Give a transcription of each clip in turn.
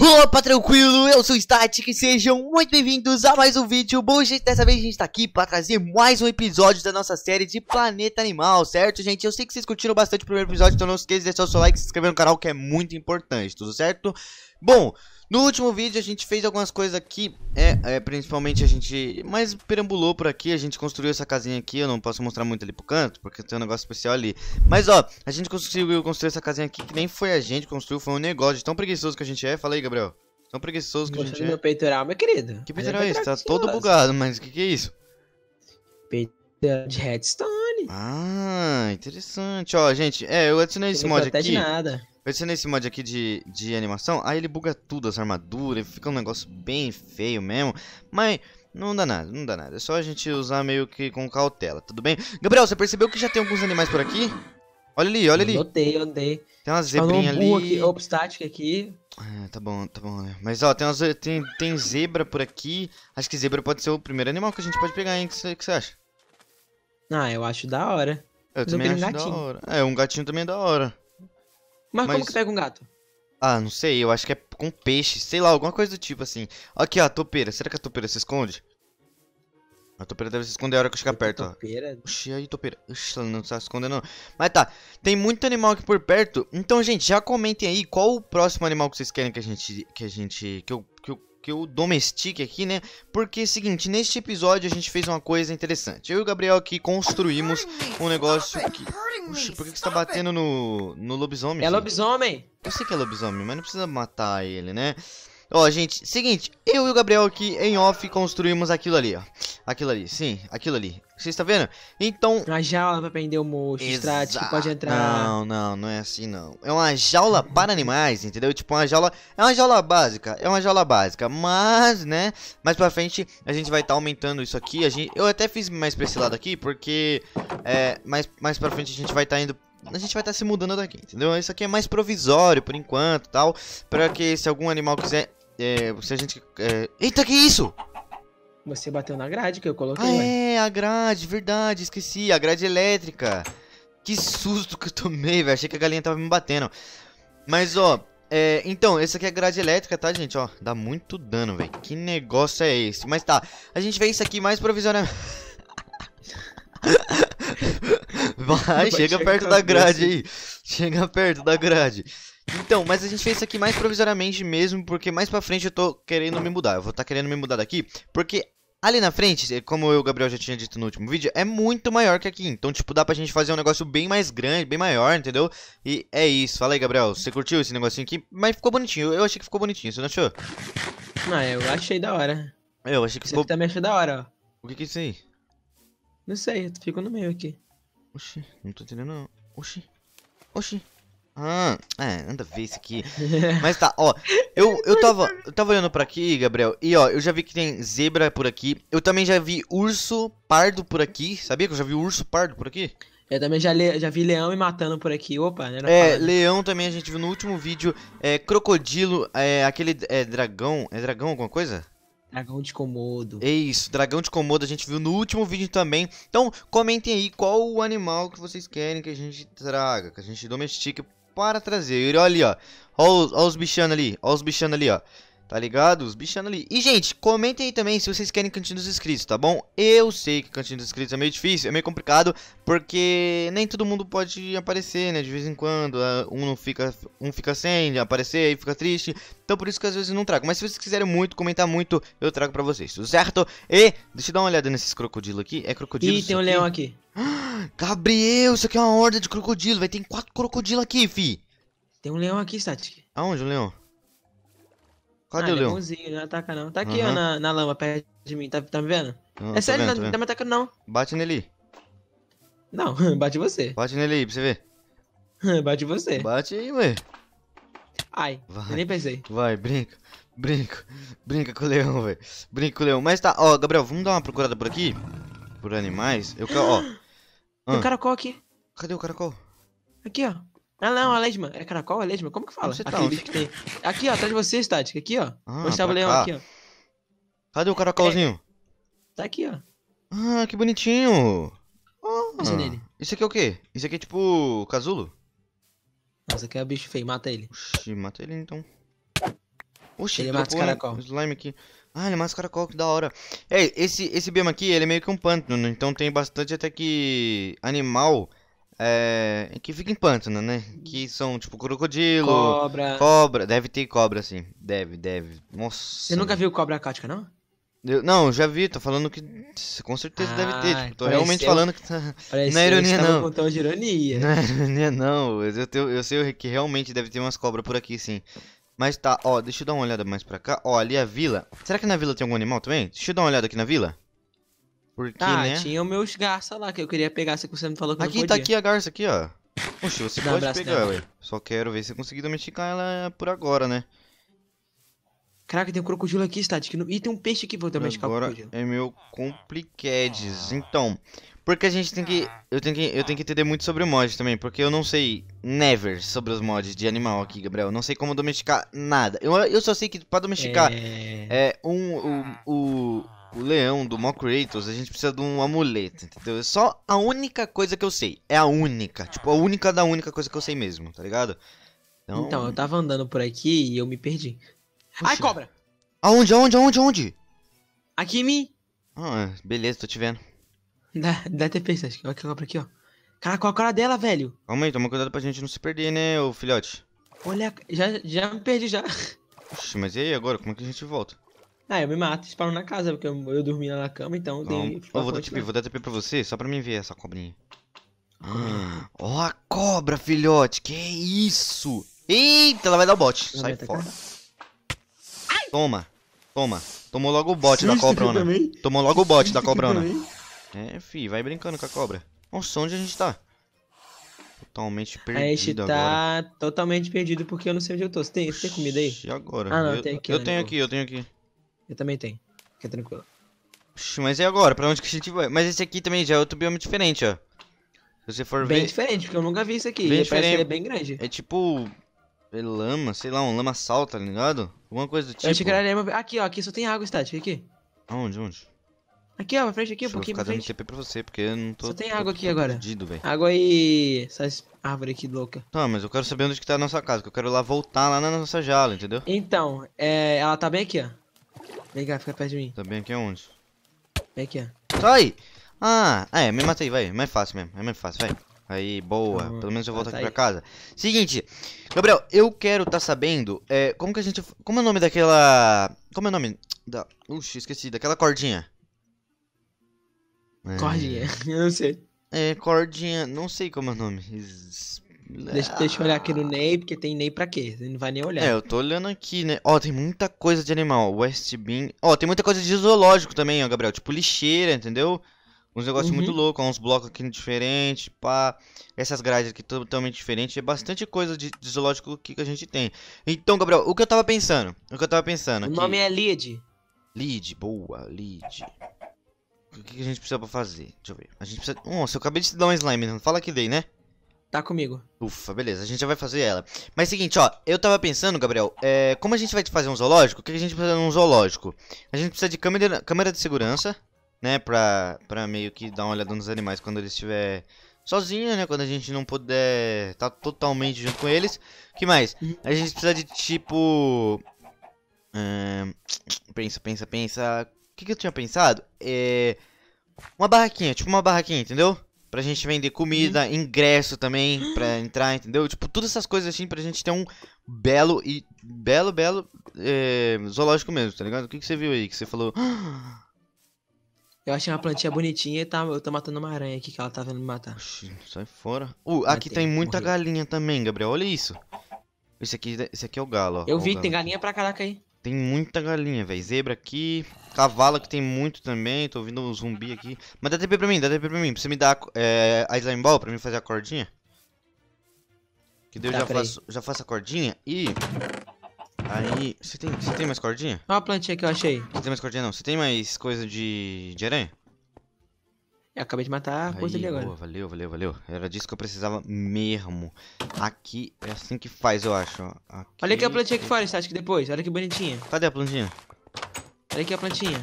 Opa, tranquilo? Eu sou o Static e sejam muito bem-vindos a mais um vídeo. Bom, gente, dessa vez a gente tá aqui pra trazer mais um episódio da nossa série de Planeta Animal, certo, gente? Eu sei que vocês curtiram bastante o primeiro episódio, então não esqueça de deixar o seu like e se inscrever no canal, que é muito importante, tudo certo? Bom, no último vídeo a gente fez algumas coisas aqui, é, é, principalmente a gente mais perambulou por aqui, a gente construiu essa casinha aqui, eu não posso mostrar muito ali pro canto, porque tem um negócio especial ali. Mas ó, a gente conseguiu construir essa casinha aqui, que nem foi a gente que construiu, foi um negócio tão preguiçoso que a gente é. Fala aí, Gabriel. Tão preguiçoso que a gente é. meu peitoral, meu querido. Que peitoral é esse? Tá todo bugado, mas o que que é isso? Peitoral de redstone. Ah, interessante. Ó, gente, é, eu adicionei esse mod aqui. Não de nada eu adicionei esse mod aqui de, de animação, aí ele buga tudo, as armaduras, fica um negócio bem feio mesmo. Mas não dá nada, não dá nada. É só a gente usar meio que com cautela, tudo bem? Gabriel, você percebeu que já tem alguns animais por aqui? Olha ali, olha ali. Notei, eu notei. Tem uma tá zebrinha ali. ali. Aqui, obstática aqui. É, tá bom, tá bom. Né? Mas ó, tem, umas, tem, tem zebra por aqui. Acho que zebra pode ser o primeiro animal que a gente pode pegar, hein? O que você acha? Ah, eu acho da hora. Eu Mas também eu acho um da hora. É, um gatinho também é da hora. Mas, mas, como que pega um gato? Ah, não sei, eu acho que é com peixe, sei lá, alguma coisa do tipo assim. Aqui, ó, a topeira. Será que a topeira se esconde? A topeira deve se esconder a hora que eu chegar perto, topeira? ó. Oxi, aí, topeira. Oxi, ela não tá se escondendo, não. Mas tá, tem muito animal aqui por perto. Então, gente, já comentem aí qual o próximo animal que vocês querem que a gente... Que a gente... Que eu que eu domestique aqui, né? Porque é o seguinte, neste episódio a gente fez uma coisa interessante. Eu e o Gabriel aqui construímos um negócio aqui. Oxe, por que, você tá batendo no, no lobisomem? É lobisomem! Eu sei que é lobisomem, mas não precisa matar ele, né? Ó, gente, seguinte, eu e o Gabriel aqui em off construímos aquilo ali, ó. Aquilo ali, sim, aquilo ali. Vocês estão tá vendo? Então... Uma jaula pra prender o mocho, Exa... que pode entrar... Não, não, não é assim não. É uma jaula para animais, entendeu? Tipo, uma jaula... É uma jaula básica, é uma jaula básica. Mas, né, mais pra frente a gente vai estar tá aumentando isso aqui. A gente... Eu até fiz mais pra esse lado aqui, porque... É, mais, mais pra frente a gente vai estar tá indo a gente vai estar tá se mudando daqui, entendeu? Isso aqui é mais provisório por enquanto, tal, para que se algum animal quiser é, se a gente. É... Eita, que isso? Você bateu na grade que eu coloquei. Ah, é, a grade, verdade, esqueci. A grade elétrica. Que susto que eu tomei, velho. Achei que a galinha tava me batendo. Mas, ó, é, então, essa aqui é a grade elétrica, tá, gente? Ó, dá muito dano, velho. Que negócio é esse? Mas tá, a gente vê isso aqui mais provisoriamente. Vai, chega perto da grade aí. Chega perto da grade. Então, mas a gente fez isso aqui mais provisoriamente mesmo, porque mais pra frente eu tô querendo me mudar. Eu vou estar tá querendo me mudar daqui, porque ali na frente, é, como eu, Gabriel, já tinha dito no último vídeo, é muito maior que aqui. Então, tipo, dá pra gente fazer um negócio bem mais grande, bem maior, entendeu? E é isso. Fala aí, Gabriel, você curtiu esse negocinho aqui? Mas ficou bonitinho. Eu achei que ficou bonitinho, você não achou? Ah, eu achei da hora. Eu achei que você ficou... Você também achou da hora, ó. O que que é isso aí? Não sei, eu fico no meio aqui. Oxi, não tô entendendo não. Oxi. Oxi. Hum, é, anda ver isso aqui. Mas tá, ó. Eu, eu, tava, eu tava olhando pra aqui, Gabriel, e ó, eu já vi que tem zebra por aqui. Eu também já vi urso pardo por aqui. Sabia que eu já vi urso pardo por aqui? Eu também já, le, já vi leão me matando por aqui. Opa, né? É, falando. leão também a gente viu no último vídeo. É, crocodilo, é, aquele é, dragão. É dragão alguma coisa? Dragão de Komodo. É isso, dragão de Komodo a gente viu no último vídeo também. Então, comentem aí qual o animal que vocês querem que a gente traga, que a gente domestique para trazer. Olha ali, ó. Olha os, olha os bichanos ali, ó os bichanos ali, ó. Tá ligado? Os bichando ali. E, gente, comentem aí também se vocês querem cantinho dos inscritos, tá bom? Eu sei que cantinho dos inscritos é meio difícil, é meio complicado, porque nem todo mundo pode aparecer, né? De vez em quando, ah, um não fica, um fica sem aparecer, e fica triste. Então, por isso que às vezes eu não trago. Mas se vocês quiserem muito, comentar muito, eu trago pra vocês, tudo certo? E, deixa eu dar uma olhada nesses crocodilos aqui. É crocodilo? Ih, tem um aqui? leão aqui. Gabriel, isso aqui é uma horda de crocodilo, vai ter quatro crocodilos aqui, fi. Tem um leão aqui, Static. Aonde o um leão? Cadê ah, o leão? Leãozinho, não ataca não. Tá aqui, uhum. ó, na, na, lama, perto de mim. Tá, tá me vendo? Não, é sério, vendo, não tá me atacando não. Bate nele. Não, bate você. Bate nele aí pra você ver. bate você. Bate aí, ué. Ai, vai, nem pensei. Vai, brinca. Brinca. Brinca com o leão, velho. Brinca com o leão. Mas tá, ó, Gabriel, vamos dar uma procurada por aqui? Por animais? Eu quero, ó. Tem um ah. caracol aqui. Cadê o caracol? Aqui, ó. Ah, não, a lesma. É caracol, a lesma? Como que fala? Você tá que tem... Aqui, ó, atrás de você, Static. Aqui, ó. Ah, o Leão, aqui, ó. Cadê o caracolzinho? É. Tá aqui, ó. Ah, que bonitinho. Ah, isso aqui é o quê? Isso aqui é tipo casulo? Nossa, aqui é o bicho feio, mata ele. Oxi, mata ele então. Oxi, ele mata os caracol. slime aqui. Ah, ele mata os caracol, que da hora. É, esse, esse bioma aqui, ele é meio que um pântano, né? então tem bastante até que animal é, que fica em pântano, né? Que são tipo crocodilo, cobra. cobra. Deve ter cobra, sim. Deve, deve. Nossa. Você nunca viu cobra aquática, não? Eu, não, já vi, tô falando que com certeza ah, deve ter. Ah, tipo, tô realmente falando que tá. Não é ironia, não. Com de ironia. Não é ironia, não. Eu, eu, eu sei que realmente deve ter umas cobras por aqui, sim. Mas tá, ó, deixa eu dar uma olhada mais pra cá. Ó, ali é a vila. Será que na vila tem algum animal também? Deixa eu dar uma olhada aqui na vila. Porque, ah, né? tinha o meus garça lá que eu queria pegar, só que você me falou que aqui, não podia. Aqui, tá aqui a garça, aqui, ó. Oxe, você Dá pode um pegar, ué. Só quero ver se eu consegui domesticar ela por agora, né? Caraca, tem um crocodilo aqui, Static. E tem um peixe aqui vou domesticar agora o crocodilo. é meu compliquedes. Então, porque a gente tem que eu, tenho que... eu tenho que entender muito sobre mods também, porque eu não sei never sobre os mods de animal aqui, Gabriel. Eu não sei como domesticar nada. Eu, eu só sei que pra domesticar é... é um, o, um, um, o leão do Mock Kratos, a gente precisa de um amuleto, entendeu? É só a única coisa que eu sei. É a única. Tipo, a única da única coisa que eu sei mesmo, tá ligado? Então, então eu tava andando por aqui e eu me perdi. Poxa. Ai, cobra! Aonde, aonde, aonde, aonde? Aqui em mim. Ah, é, beleza, tô te vendo. Dá, dá TP, Sasuke. Olha a cobra aqui, ó. Caraca, qual a cara dela, velho. Calma aí, toma cuidado pra gente não se perder, né, ô filhote. Olha, já, já me perdi já. Oxi, mas e aí agora? Como é que a gente volta? Ah, eu me mato e spawno na casa, porque eu, eu dormia na cama, então... Dei, eu vou dar TP, vou dar TP pra você, só pra mim ver essa cobrinha. Ah, ó a cobra, filhote, que isso? Eita, ela vai dar o bot, sai fora. Toma, toma. Tomou logo o bot da cobrona. Tomou logo o bot da cobrona. É, fi, vai brincando com a cobra. Nossa, onde a gente tá? Totalmente perdido agora. A gente tá agora. totalmente perdido porque eu não sei onde eu tô. Você tem, você tem comida aí? E agora? Ah, não, eu, tem né, aqui. Eu tenho aqui, eu tenho aqui. Eu também tem. Fica é tranquilo. Puxa, mas e agora? Pra onde que a gente vai? Mas esse aqui também já é outro bioma diferente, ó. Se você for bem ver... Bem diferente, porque eu nunca vi isso aqui. Bem diferente. ele é bem grande. É tipo... É lama, sei lá, um lama sal, tá ligado? Alguma coisa do tipo. Eu achei que era tipo. lama... Aqui, ó. Aqui só tem água estática. Aqui. Aonde, onde? Aqui, ó, pra frente, aqui, um pouquinho pra frente. TP pra você, porque eu não tô... Só tem água aqui tô agora. Perdido, água e... Essas árvores aqui louca. Tá, mas eu quero saber onde que tá a nossa casa, que eu quero lá voltar lá na nossa jaula, entendeu? Então, é... ela tá bem aqui, ó. Vem cá, fica perto de mim. Tá bem aqui aonde? Vem aqui, ó. Sai! Ah, é, me matei, vai. É mais fácil mesmo, é mais fácil, vai. Aí, boa. Pelo menos eu tá volto tá aqui aí. pra casa. Seguinte, Gabriel, eu quero tá sabendo, é, como que a gente... Como é o nome daquela... Como é o nome da... Uxi, esqueci, daquela cordinha. É. Cordinha, é... eu não sei. É, cordinha, não sei como é o nome. Es... Deixa, deixa eu olhar aqui no Ney, porque tem Ney pra quê? Você não vai nem olhar. É, eu tô olhando aqui, né? Ó, tem muita coisa de animal. West Bean. Ó, tem muita coisa de zoológico também, ó, Gabriel. Tipo lixeira, entendeu? Uns negócios uhum. muito loucos, ó, uns blocos aqui diferentes, pá. Essas grades aqui totalmente diferentes. É bastante coisa de, de zoológico que, que a gente tem. Então, Gabriel, o que eu tava pensando? O que eu tava pensando? O aqui... nome é Lid. Lid, boa, Lid. O que, que a gente precisa pra fazer? Deixa eu ver. A gente precisa. Nossa, eu acabei de te dar um slime, não fala que dei, né? Tá comigo. Ufa, beleza, a gente já vai fazer ela. Mas é seguinte, ó, eu tava pensando, Gabriel, é, como a gente vai fazer um zoológico, o que a gente precisa num zoológico? A gente precisa de câmera, câmera de segurança, né, pra, pra meio que dar uma olhada nos animais quando eles estiver sozinho, né, quando a gente não puder tá totalmente junto com eles. que mais? A gente precisa de, tipo... pensa, pensa, pensa... O que, que eu tinha pensado? É... Uma barraquinha, tipo uma barraquinha, entendeu? Pra gente vender comida, uhum. ingresso também, pra entrar, entendeu? Tipo, todas essas coisas assim, pra gente ter um belo e. Belo, belo. É, zoológico mesmo, tá ligado? O que, que você viu aí? Que você falou. Eu achei uma plantinha bonitinha e tá, eu tô matando uma aranha aqui que ela tá vendo me matar. Oxi, sai fora. Uh, Matei, aqui tem muita galinha também, Gabriel. Olha isso. Esse aqui, esse aqui é o galo, ó. Eu vi, tem galinha pra caraca aí. Tem muita galinha, velho. Zebra aqui. Cavalo que tem muito também. Tô ouvindo um zumbi aqui. Mas dá TP pra mim, dá TP pra mim. Pra você me dar é, a slime ball pra mim fazer a cordinha. Que daí eu tá, já faço, já faço a cordinha e... Aí... Você tem, tem mais cordinha? Olha a plantinha que eu achei. Você tem mais cordinha não? Você tem mais coisa de, de aranha? Eu acabei de matar a coisa ali agora. Boa, valeu, valeu, valeu. Era disso que eu precisava mesmo. Aqui é assim que faz, eu acho. Aqui... Olha aqui a plantinha que é faz, acho que depois. Olha que bonitinha. Cadê a plantinha? Olha aqui a plantinha.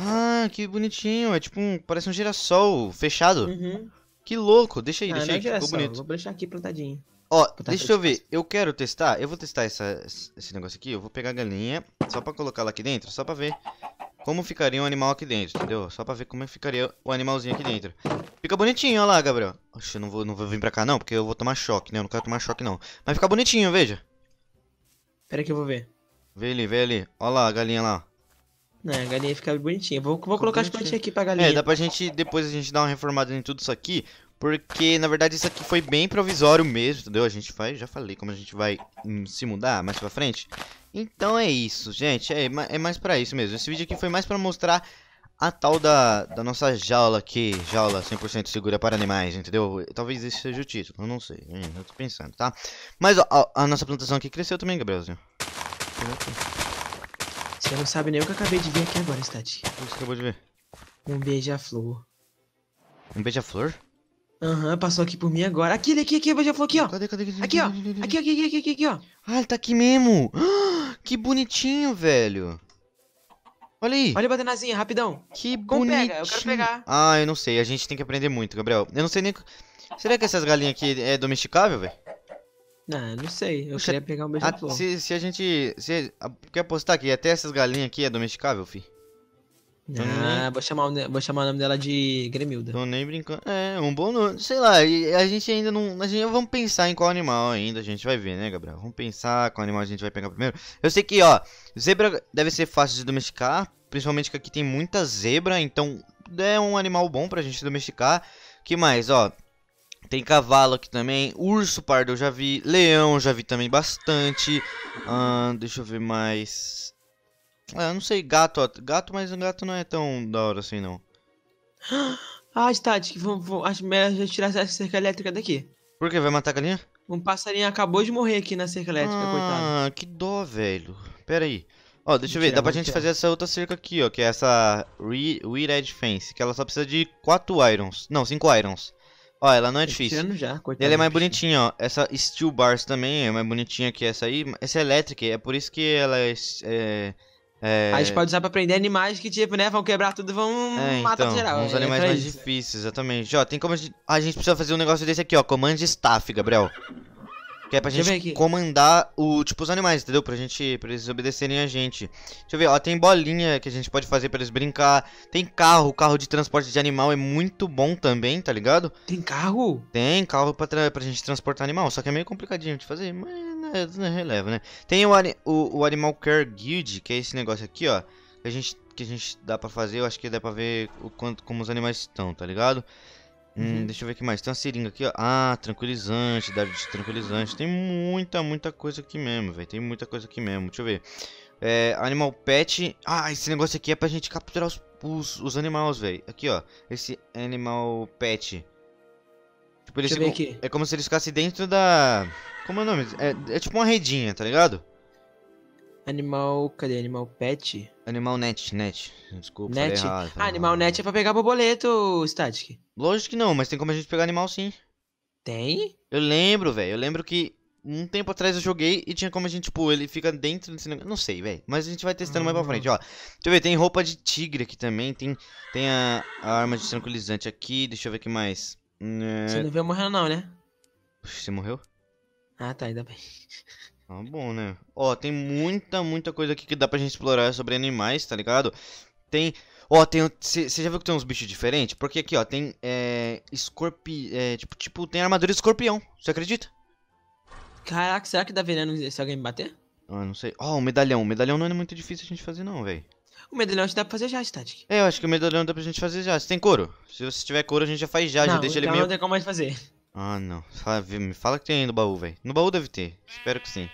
Ah, que bonitinho. É tipo um. Parece um girassol fechado. Uhum. Que louco. Deixa aí, ah, deixa aí. É ficou bonito. Vou deixar aqui plantadinho. Ó, deixa eu ver. Eu quero testar. Eu vou testar essa, esse negócio aqui. Eu vou pegar a galinha. Só pra colocar lá aqui dentro. Só pra ver como ficaria um animal aqui dentro, entendeu? Só pra ver como é ficaria o animalzinho aqui dentro. Fica bonitinho, olha lá, Gabriel. Oxe, eu não vou, não vou vir pra cá não, porque eu vou tomar choque, né? Eu não quero tomar choque não. Mas fica bonitinho, veja. Pera que eu vou ver. Vê ali, vê ali. Olha lá a galinha lá. Não, a galinha fica bonitinha. Vou, vou colocar as plantinhas aqui pra galinha. É, dá pra gente, depois a gente dar uma reformada em tudo isso aqui. Porque, na verdade, isso aqui foi bem provisório mesmo, entendeu? A gente vai, já falei como a gente vai hum, se mudar mais pra frente. Então é isso, gente. É, é mais pra isso mesmo. Esse vídeo aqui foi mais pra mostrar a tal da, da nossa jaula aqui. Jaula 100% segura para animais, entendeu? Talvez esse seja o título, eu não sei. Eu tô pensando, tá? Mas ó, a, nossa plantação aqui cresceu também, Gabrielzinho. Você não sabe nem o que eu acabei de ver aqui agora, Stati. O que você acabou de ver? Um beija-flor. Um beija-flor? Aham, uhum, passou aqui por mim agora. Aqui, ele aqui, aqui, já falou aqui, ó. Cadê, cadê, cadê? Aqui, ó. Aqui, aqui, aqui, aqui, aqui, ó. Ah, ele tá aqui mesmo. Ah, que bonitinho, velho. Olha aí. Olha a batenazinha, rapidão. Que Como bonitinho. Pega? Eu quero pegar. Ah, eu não sei. A gente tem que aprender muito, Gabriel. Eu não sei nem... Será que essas galinhas aqui é domesticável, velho? Ah, não sei. Eu queria pegar um beija-flor. Se, se, a gente... Se, quer apostar que até essas galinhas aqui é domesticável, fi? Então ah, nem... É? vou, chamar, vou chamar o nome dela de Gremilda. Tô nem brincando. É, um bom nome. Sei lá, a gente ainda não. A gente vamos pensar em qual animal ainda, a gente vai ver, né, Gabriel? Vamos pensar qual animal a gente vai pegar primeiro. Eu sei que, ó, zebra deve ser fácil de domesticar, principalmente que aqui tem muita zebra, então é um animal bom pra gente domesticar. Que mais, ó? Tem cavalo aqui também, urso pardo eu já vi, leão já vi também bastante. Ah, deixa eu ver mais. Ah, eu não sei, gato. Gato, mas um gato não é tão da hora assim, não. Ah, Tati, vamos, acho melhor a gente tirar essa cerca elétrica daqui. Por que? Vai matar a galinha? Um passarinho acabou de morrer aqui na cerca elétrica, ah, coitado. Ah, que dó, velho. Pera aí. Ó, deixa eu ver, dá pra gente fazer essa outra cerca aqui, ó, que é essa Re Red Fence, que ela só precisa de 4 irons. Não, 5 irons. Ó, ela não é tá difícil. Já, coitado, ela é mais bonitinha, ó. Essa Steel Bars também é mais bonitinha que essa aí. Essa é elétrica, é por isso que ela é, é é... A gente pode usar pra prender animais que, tipo, né, vão quebrar tudo e vão é, matar então, geral. Uns é, animais então é mais difíceis, exatamente. Ó, tem como a gente... a gente precisa fazer um negócio desse aqui, ó. Comandos staff, Gabriel. Que é pra gente comandar o, tipo, os animais, entendeu? Pra gente. Pra eles obedecerem a gente. Deixa eu ver, ó, tem bolinha que a gente pode fazer pra eles brincar. Tem carro, carro de transporte de animal é muito bom também, tá ligado? Tem carro? Tem carro pra, tra pra gente transportar animal, só que é meio complicadinho de fazer, mas não né, né, releva, né? Tem o, o, o Animal Care Guild, que é esse negócio aqui, ó. Que a gente, que a gente dá pra fazer, eu acho que dá pra ver o quanto, como os animais estão, tá ligado? Hum, deixa eu ver aqui mais. Tem uma seringa aqui, ó. Ah, tranquilizante, dado de tranquilizante. Tem muita, muita coisa aqui mesmo, velho. Tem muita coisa aqui mesmo. Deixa eu ver. É, animal pet. Ah, esse negócio aqui é pra gente capturar os, os, os animais, velho. Aqui, ó. Esse animal pet. Tipo, eles ficam, É como se ele ficasse dentro da... Como é o nome? É, é tipo uma redinha, tá ligado? Animal. Cadê? Animal Pet? Animal Net, Net. Desculpa, net? Errado, ah, Animal Net é pra pegar borboleto, Static. Lógico que não, mas tem como a gente pegar animal sim. Tem? Eu lembro, velho. Eu lembro que um tempo atrás eu joguei e tinha como a gente, tipo, ele fica dentro desse negócio. Não sei, velho. Mas a gente vai testando uhum. mais pra uhum. frente, ó. Deixa eu ver, tem roupa de tigre aqui também. Tem, tem a, a arma de tranquilizante aqui. Deixa eu ver o que mais. É... Você não veio morrendo, não, né? Puxa, você morreu? Ah, tá, ainda bem. Tá é bom, né? Ó, tem muita, muita coisa aqui que dá pra gente explorar sobre animais, tá ligado? Tem... Ó, tem... Você já viu que tem uns bichos diferentes? Porque aqui, ó, tem... É, escorpi... É, tipo, tipo, tem armadura de escorpião. Você acredita? Caraca, será que dá veneno se alguém me bater? Ah, não sei. Ó, o medalhão. O medalhão não é muito difícil a gente fazer, não, velho. O medalhão a gente dá pra fazer já, Static. É, eu acho que o medalhão dá pra gente fazer já. Você tem couro? Se você tiver couro, a gente já faz já. Não, já deixa então ele meio... não tem como mais fazer. Ah, não. Fala, me fala que tem aí no baú, velho. No baú deve ter. Espero que sim.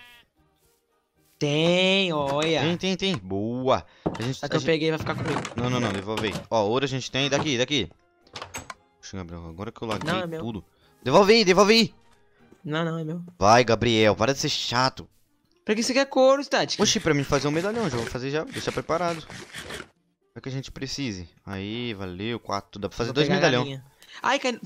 Tem, olha. Tem, tem, tem. Boa. A gente, Só que eu peguei vai ficar comigo. Não, não, não. Devolve aí. Ó, ouro a gente tem. Daqui, daqui. Puxa, Gabriel. Agora que eu laguei não, é tudo. Devolve aí, devolve aí. Não, não, é meu. Vai, Gabriel. Para de ser chato. Pra que você quer é couro, Static? Oxi, pra mim fazer um medalhão, já vou fazer já, Deixa preparado. Pra que a gente precise. Aí, valeu, quatro. Dá pra fazer vou dois medalhões. Ai, cai...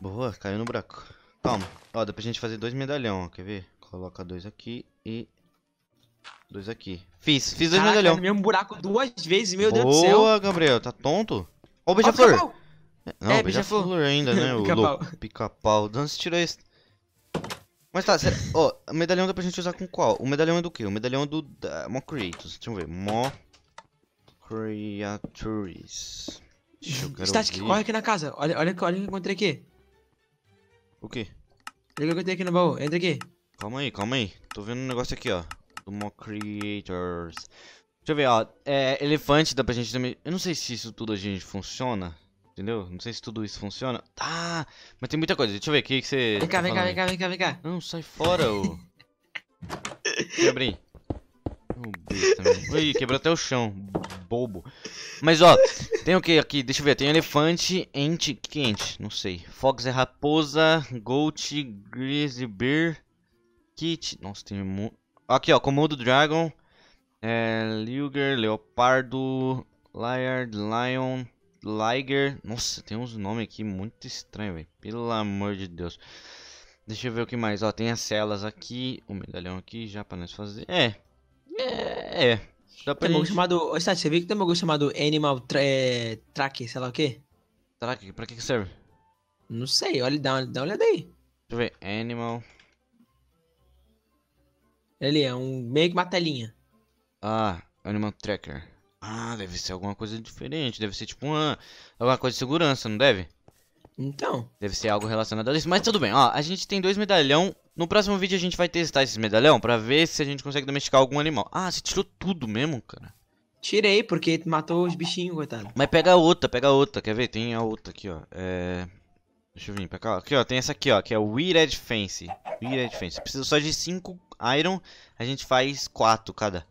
Boa, caiu no buraco. Calma. Ó, dá pra gente fazer dois medalhão, ó. Quer ver? Coloca dois aqui e... Dois aqui. Fiz, fiz dois Caraca, medalhão. no mesmo buraco duas vezes, meu Boa, Deus do céu. Boa, Gabriel. Tá tonto? Ó o beija-flor. É, não, é, beija-flor beija ainda, né? o pica-pau. Pica-pau. De onde você tirou isso? Mas tá, ó, o medalhão dá pra gente usar com qual? O medalhão é do quê? O medalhão é do... Da... Mo Creators. Deixa eu ver. Mo Creators. estático Static, corre aqui na casa. Olha, olha, olha o que eu encontrei aqui. O quê? Liga o que tem aqui no baú, entra aqui. Calma aí, calma aí. Tô vendo um negócio aqui, ó. Do Mo Creators. Deixa eu ver, ó. É, elefante dá pra gente também. Eu não sei se isso tudo a gente funciona. Entendeu? Não sei se tudo isso funciona. Tá. mas tem muita coisa. Deixa eu ver o que, que você. Vem cá, tá vem cá, vem cá, vem cá, vem cá. Não, sai fora, ô. Deixa eu abrir. Um besta, Ui, quebrou até o chão. Bobo. Mas ó, tem o que aqui? Deixa eu ver. Tem elefante, ente, quente. É Não sei. Fox é raposa, goat, grizzly bear, kit. Nossa, tem mu... Aqui ó, Komodo Dragon, é, Luger, Leopardo, Liard, Lion, Liger. Nossa, tem uns nomes aqui muito estranhos, velho. Pelo amor de Deus. Deixa eu ver o que mais. Ó, tem as celas aqui, o medalhão aqui já pra nós fazer. É, é, é. Dá pra tem gente... um chamado. Ô, Sati, você viu que tem um bagulho chamado Animal tra... É, sei lá o quê? track pra que, que serve? Não sei, olha, dá, dá uma olhada aí. Deixa eu ver. Animal. Ele é um meio que uma telinha. Ah, Animal Tracker. Ah, deve ser alguma coisa diferente. Deve ser tipo uma. Alguma coisa de segurança, não deve? Então. Deve ser algo relacionado a isso. Mas tudo bem, ó. A gente tem dois medalhão. No próximo vídeo a gente vai testar esses medalhão pra ver se a gente consegue domesticar algum animal. Ah, você tirou tudo mesmo, cara? Tirei, porque matou os bichinhos, coitado. Mas pega outra, pega outra. Quer ver? Tem a outra aqui, ó. É... Deixa eu vir pra cá. Aqui, ó. Tem essa aqui, ó. Que é o Weird Fence. Weird Fence. Precisa só de cinco iron. A gente faz quatro cada.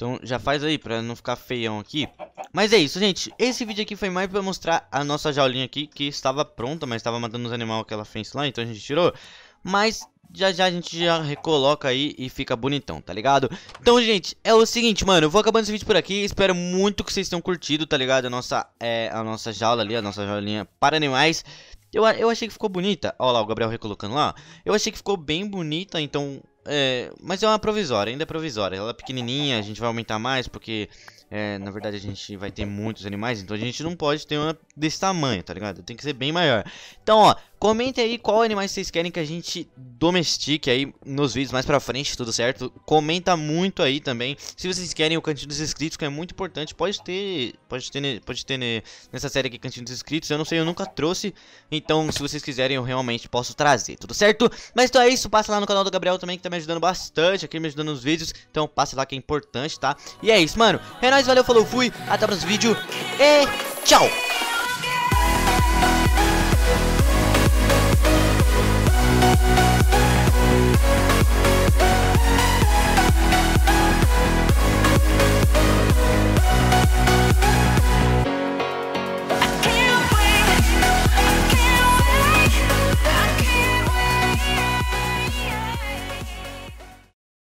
Então já faz aí pra não ficar feião aqui. Mas é isso, gente. Esse vídeo aqui foi mais pra mostrar a nossa jaulinha aqui, que estava pronta, mas estava matando os animais que ela fez lá, então a gente tirou. Mas já já a gente já recoloca aí e fica bonitão, tá ligado? Então, gente, é o seguinte, mano, eu vou acabando esse vídeo por aqui, espero muito que vocês tenham curtido, tá ligado? A nossa, é, a nossa jaula ali, a nossa jaulinha para animais. Eu, eu achei que ficou bonita, Olha lá o Gabriel recolocando lá, eu achei que ficou bem bonita, então é, mas é uma provisória, ainda é provisória. Ela é pequenininha, a gente vai aumentar mais porque é, na verdade, a gente vai ter muitos animais, então a gente não pode ter uma desse tamanho, tá ligado? Tem que ser bem maior. Então, ó, comentem aí qual animais vocês querem que a gente domestique aí nos vídeos mais pra frente, tudo certo? Comenta muito aí também. Se vocês querem o cantinho dos inscritos, que é muito importante, pode ter, pode ter, né, pode ter né, nessa série aqui cantinho dos inscritos. Eu não sei, eu nunca trouxe, então se vocês quiserem, eu realmente posso trazer, tudo certo? Mas então é isso, passa lá no canal do Gabriel também, que tá me ajudando bastante aqui, me ajudando nos vídeos. Então passa lá que é importante, tá? E é isso, mano. É nóis mais, valeu, falou, fui, até o próximo vídeo e tchau!